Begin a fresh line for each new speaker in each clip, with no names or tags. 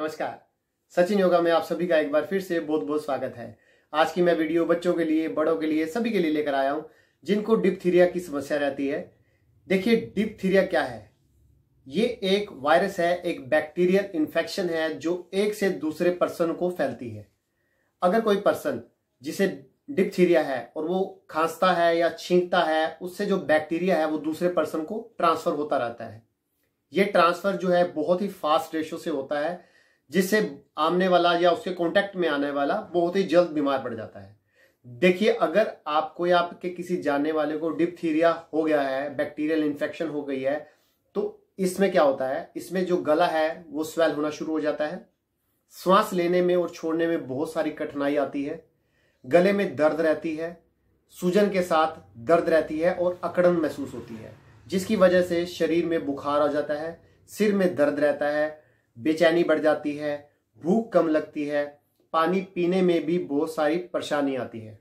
नमस्कार सचिन योगा में आप सभी का एक बार फिर से बहुत बहुत स्वागत है आज की मैं वीडियो बच्चों के लिए बड़ों के लिए सभी के लिए लेकर आया हूं जिनको डिप्थीरिया की समस्या रहती है देखिए डिप्थीरिया क्या है ये एक वायरस है एक बैक्टीरियल इन्फेक्शन है जो एक से दूसरे पर्सन को फैलती है अगर कोई पर्सन जिसे डिप्थीरिया है और वो खांसता है या छींकता है उससे जो बैक्टीरिया है वो दूसरे पर्सन को ट्रांसफर होता रहता है ये ट्रांसफर जो है बहुत ही फास्ट रेशो से होता है जिससे आमने वाला या उसके कांटेक्ट में आने वाला बहुत ही जल्द बीमार पड़ जाता है देखिए अगर आपको या आपके किसी जानने वाले को डिप्थीरिया हो गया है बैक्टीरियल इन्फेक्शन हो गई है तो इसमें क्या होता है इसमें जो गला है वो स्वेल होना शुरू हो जाता है श्वास लेने में और छोड़ने में बहुत सारी कठिनाई आती है गले में दर्द रहती है सूजन के साथ दर्द रहती है और अकड़न महसूस होती है जिसकी वजह से शरीर में बुखार आ जाता है सिर में दर्द रहता है बेचैनी बढ़ जाती है भूख कम लगती है पानी पीने में भी बहुत सारी परेशानी आती है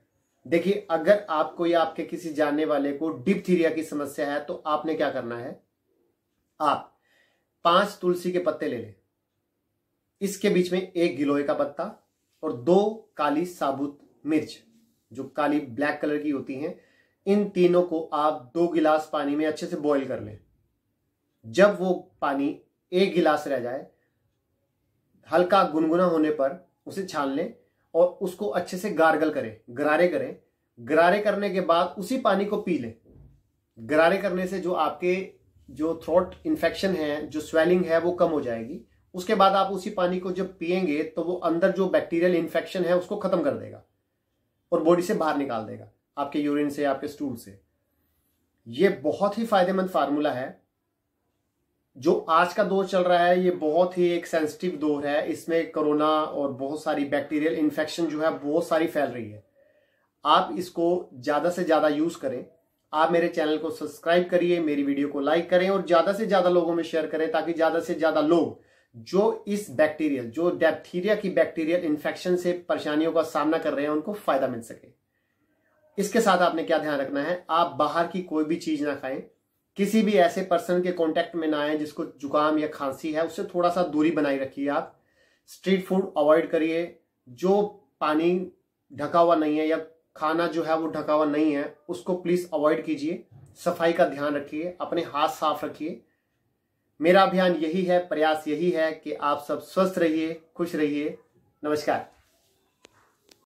देखिए अगर आपको या आपके किसी जानने वाले को डिप्थीरिया की समस्या है तो आपने क्या करना है आप पांच तुलसी के पत्ते ले लें इसके बीच में एक गिलोय का पत्ता और दो काली साबुत मिर्च जो काली ब्लैक कलर की होती हैं इन तीनों को आप दो गिलास पानी में अच्छे से बॉईल कर लें जब वो पानी एक गिलास रह जाए हल्का गुनगुना होने पर उसे छान लें और उसको अच्छे से गार्गल करें गरारे करें गरारे करने के बाद उसी पानी को पी लें गरारे करने से जो आपके जो थ्रोट इन्फेक्शन है जो स्वेलिंग है वो कम हो जाएगी उसके बाद आप उसी पानी को जब पियेंगे तो वो अंदर जो बैक्टीरियल इन्फेक्शन है उसको खत्म कर देगा और बॉडी से बाहर निकाल देगा आपके यूरिन से आपके स्टूल से ये बहुत ही फायदेमंद फार्मूला है जो आज का दौर चल रहा है ये बहुत ही एक सेंसिटिव दौर है इसमें कोरोना और बहुत सारी बैक्टीरियल इन्फेक्शन जो है बहुत सारी फैल रही है आप इसको ज़्यादा से ज़्यादा यूज़ करें आप मेरे चैनल को सब्सक्राइब करिए मेरी वीडियो को लाइक करें और ज़्यादा से ज़्यादा लोगों में शेयर करें ताकि ज़्यादा से ज़्यादा लोग जो इस बैक्टीरियल जो डैप्थीरिया की बैक्टीरियल इन्फेक्शन से परेशानियों का सामना कर रहे हैं उनको फ़ायदा मिल सके इसके साथ आपने क्या ध्यान रखना है आप बाहर की कोई भी चीज़ ना खाएं किसी भी ऐसे पर्सन के कांटेक्ट में ना आए जिसको जुकाम या खांसी है उससे थोड़ा सा दूरी बनाई रखिए आप स्ट्रीट फूड अवॉइड करिए जो पानी ढका हुआ नहीं है या खाना जो है वो ढका हुआ नहीं है उसको प्लीज़ अवॉइड कीजिए सफाई का ध्यान रखिए अपने हाथ साफ रखिए मेरा अभियान यही है प्रयास यही है कि आप सब स्वस्थ रहिए खुश रहिए नमस्कार